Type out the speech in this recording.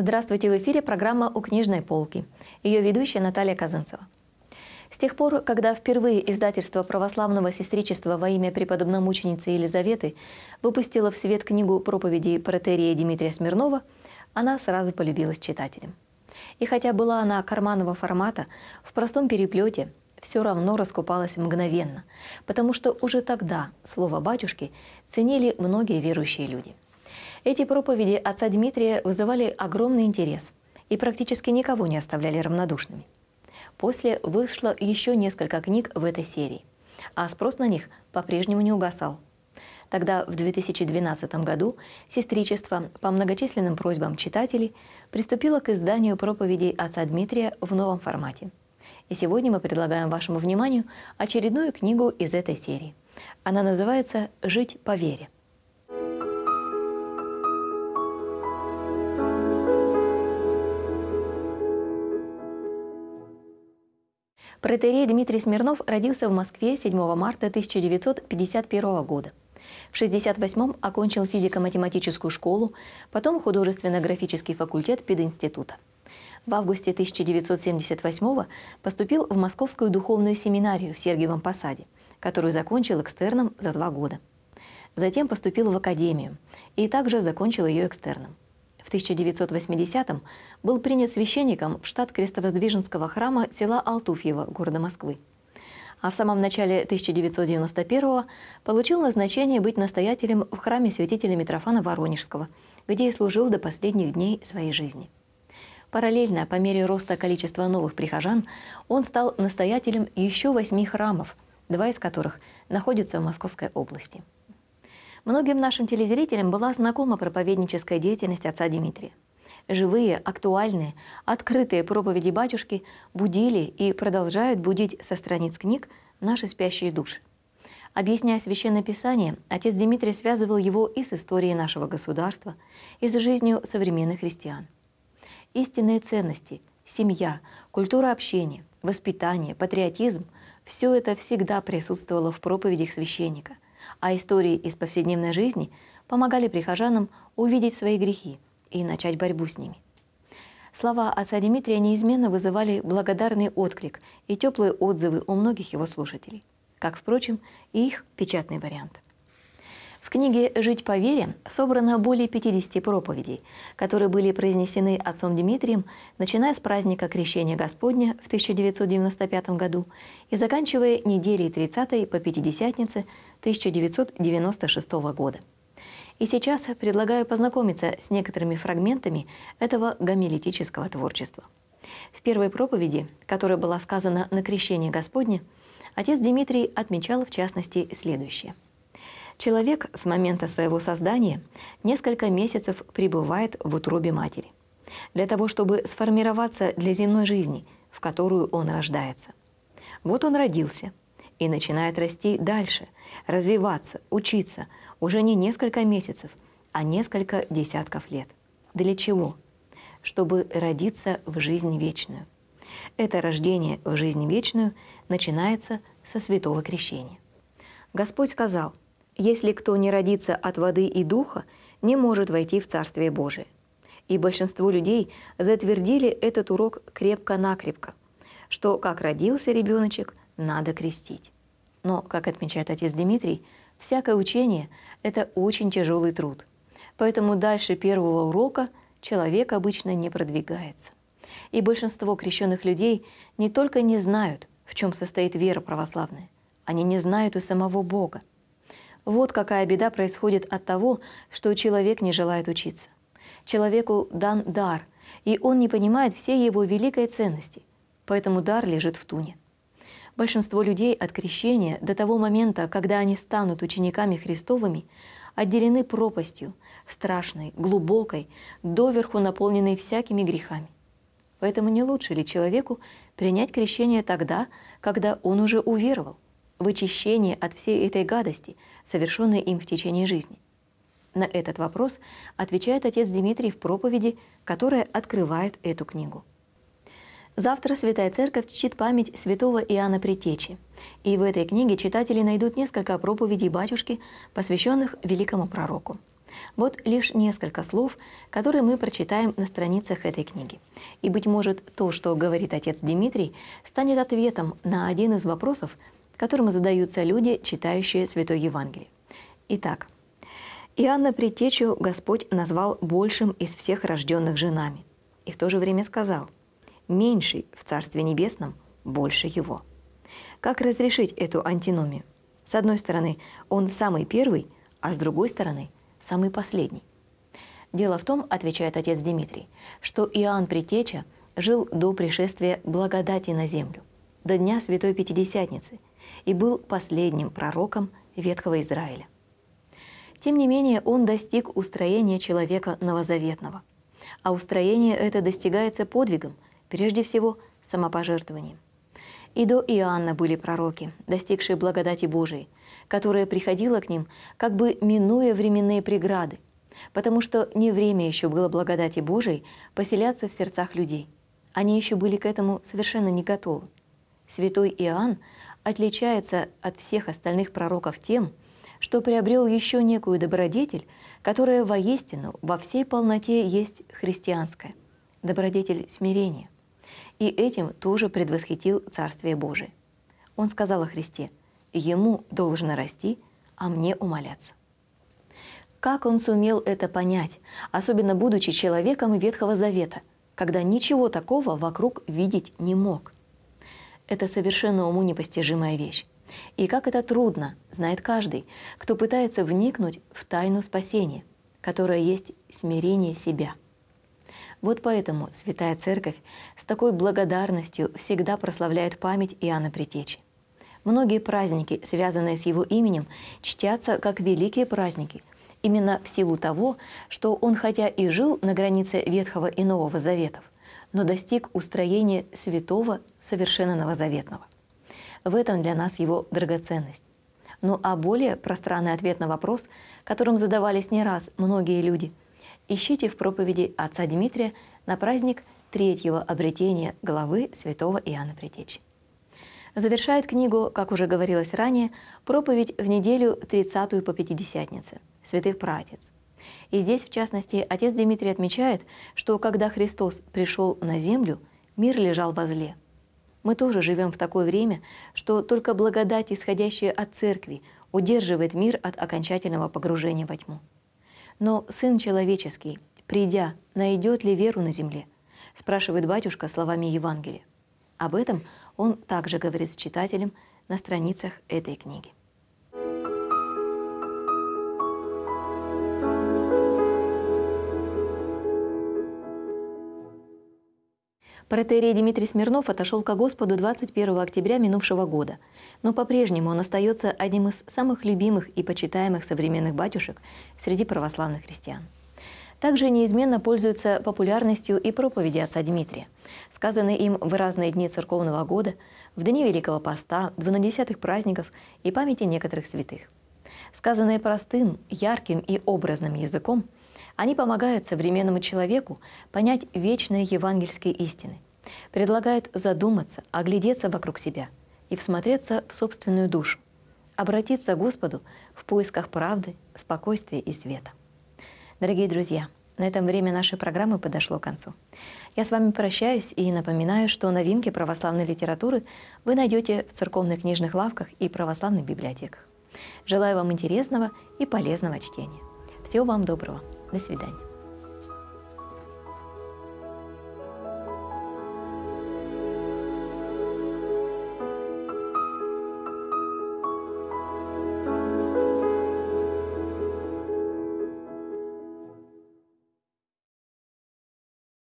Здравствуйте, в эфире программа «У книжной полки». Ее ведущая Наталья Казанцева. С тех пор, когда впервые издательство православного сестричества во имя преподобной мученицы Елизаветы выпустило в свет книгу проповедей протерия Дмитрия Смирнова, она сразу полюбилась читателям. И хотя была она карманного формата, в простом переплете все равно раскупалась мгновенно, потому что уже тогда слово «батюшки» ценили многие верующие люди – эти проповеди отца Дмитрия вызывали огромный интерес и практически никого не оставляли равнодушными. После вышло еще несколько книг в этой серии, а спрос на них по-прежнему не угасал. Тогда, в 2012 году, сестричество по многочисленным просьбам читателей приступило к изданию проповедей отца Дмитрия в новом формате. И сегодня мы предлагаем вашему вниманию очередную книгу из этой серии. Она называется «Жить по вере». Протерей Дмитрий Смирнов родился в Москве 7 марта 1951 года. В 1968-м окончил физико-математическую школу, потом художественно-графический факультет пединститута. В августе 1978 го поступил в Московскую духовную семинарию в Сергиевом Посаде, которую закончил экстерном за два года. Затем поступил в академию и также закончил ее экстерном. В 1980-м был принят священником в штат Крестовоздвиженского храма села Алтуфьево города Москвы. А в самом начале 1991-го получил назначение быть настоятелем в храме святителя Митрофана Воронежского, где и служил до последних дней своей жизни. Параллельно, по мере роста количества новых прихожан, он стал настоятелем еще восьми храмов, два из которых находятся в Московской области – Многим нашим телезрителям была знакома проповедническая деятельность отца Дмитрия. Живые, актуальные, открытые проповеди батюшки будили и продолжают будить со страниц книг наши спящие души. Объясняя Священное Писание, отец Дмитрий связывал его и с историей нашего государства, и с жизнью современных христиан. Истинные ценности, семья, культура общения, воспитание, патриотизм – все это всегда присутствовало в проповедях священника – а истории из повседневной жизни помогали прихожанам увидеть свои грехи и начать борьбу с ними. Слова отца Дмитрия неизменно вызывали благодарный отклик и теплые отзывы у многих его слушателей, как, впрочем, и их печатный вариант – в книге «Жить по вере» собрано более 50 проповедей, которые были произнесены отцом Дмитрием, начиная с праздника Крещения Господня в 1995 году и заканчивая неделей 30 по Пятидесятнице 1996 года. И сейчас предлагаю познакомиться с некоторыми фрагментами этого гомилетического творчества. В первой проповеди, которая была сказана на крещение Господне, отец Дмитрий отмечал в частности следующее – Человек с момента своего создания несколько месяцев пребывает в утробе матери для того, чтобы сформироваться для земной жизни, в которую он рождается. Вот он родился и начинает расти дальше, развиваться, учиться уже не несколько месяцев, а несколько десятков лет. Для чего? Чтобы родиться в жизнь вечную. Это рождение в жизнь вечную начинается со святого крещения. Господь сказал – если кто не родится от воды и духа, не может войти в Царствие Божие. И большинство людей затвердили этот урок крепко-накрепко, что как родился ребеночек, надо крестить. Но, как отмечает отец Дмитрий, всякое учение – это очень тяжелый труд. Поэтому дальше первого урока человек обычно не продвигается. И большинство крещенных людей не только не знают, в чем состоит вера православная, они не знают и самого Бога – вот какая беда происходит от того, что человек не желает учиться. Человеку дан дар, и он не понимает всей его великой ценности, поэтому дар лежит в туне. Большинство людей от крещения до того момента, когда они станут учениками Христовыми, отделены пропастью, страшной, глубокой, доверху наполненной всякими грехами. Поэтому не лучше ли человеку принять крещение тогда, когда он уже уверовал? вычищение от всей этой гадости, совершенной им в течение жизни? На этот вопрос отвечает отец Дмитрий в проповеди, которая открывает эту книгу. Завтра Святая Церковь чтит память святого Иоанна Притечи. И в этой книге читатели найдут несколько проповедей батюшки, посвященных великому пророку. Вот лишь несколько слов, которые мы прочитаем на страницах этой книги. И, быть может, то, что говорит отец Дмитрий, станет ответом на один из вопросов, которым задаются люди, читающие Святое Евангелие. Итак, Иоанна Притечу Господь назвал большим из всех рожденных женами и в то же время сказал «меньший в Царстве Небесном больше его». Как разрешить эту антиномию? С одной стороны, он самый первый, а с другой стороны, самый последний. Дело в том, отвечает отец Дмитрий, что Иоанн Притеча жил до пришествия благодати на землю, до дня Святой Пятидесятницы, и был последним пророком Ветхого Израиля. Тем не менее, он достиг устроения человека новозаветного. А устроение это достигается подвигом, прежде всего самопожертвованием. И до Иоанна были пророки, достигшие благодати Божией, которая приходила к ним, как бы минуя временные преграды, потому что не время еще было благодати Божией поселяться в сердцах людей. Они еще были к этому совершенно не готовы. Святой Иоанн отличается от всех остальных пророков тем, что приобрел еще некую добродетель, которая воистину во всей полноте есть христианская, добродетель смирения. И этим тоже предвосхитил Царствие Божие. Он сказал о Христе, «Ему должно расти, а мне умоляться». Как он сумел это понять, особенно будучи человеком Ветхого Завета, когда ничего такого вокруг видеть не мог – это совершенно уму непостижимая вещь. И как это трудно, знает каждый, кто пытается вникнуть в тайну спасения, которая есть смирение себя. Вот поэтому Святая Церковь с такой благодарностью всегда прославляет память Иоанна Притечи. Многие праздники, связанные с его именем, чтятся как великие праздники, именно в силу того, что он хотя и жил на границе Ветхого и Нового Заветов – но достиг устроения святого совершенно новозаветного. В этом для нас его драгоценность. Ну а более пространный ответ на вопрос, которым задавались не раз многие люди, ищите в проповеди отца Дмитрия на праздник третьего обретения главы святого Иоанна Предтечи. Завершает книгу, как уже говорилось ранее, проповедь в неделю 30 по Пятидесятнице святых пратец, и здесь, в частности, отец Дмитрий отмечает, что когда Христос пришел на землю, мир лежал во зле. Мы тоже живем в такое время, что только благодать, исходящая от церкви, удерживает мир от окончательного погружения во тьму. Но Сын Человеческий, придя, найдет ли веру на земле? спрашивает батюшка словами Евангелия. Об этом он также говорит с читателем на страницах этой книги. Протеерей Дмитрий Смирнов отошел к Господу 21 октября минувшего года, но по-прежнему он остается одним из самых любимых и почитаемых современных батюшек среди православных христиан. Также неизменно пользуется популярностью и проповеди отца Дмитрия, сказанные им в разные дни церковного года, в дни Великого Поста, двунадесятых праздников и памяти некоторых святых. Сказанные простым, ярким и образным языком – они помогают современному человеку понять вечные евангельские истины, предлагают задуматься, оглядеться вокруг себя и всмотреться в собственную душу, обратиться к Господу в поисках правды, спокойствия и света. Дорогие друзья, на этом время нашей программы подошло к концу. Я с вами прощаюсь и напоминаю, что новинки православной литературы вы найдете в церковных книжных лавках и православных библиотеках. Желаю вам интересного и полезного чтения. Всего вам доброго! До свидания.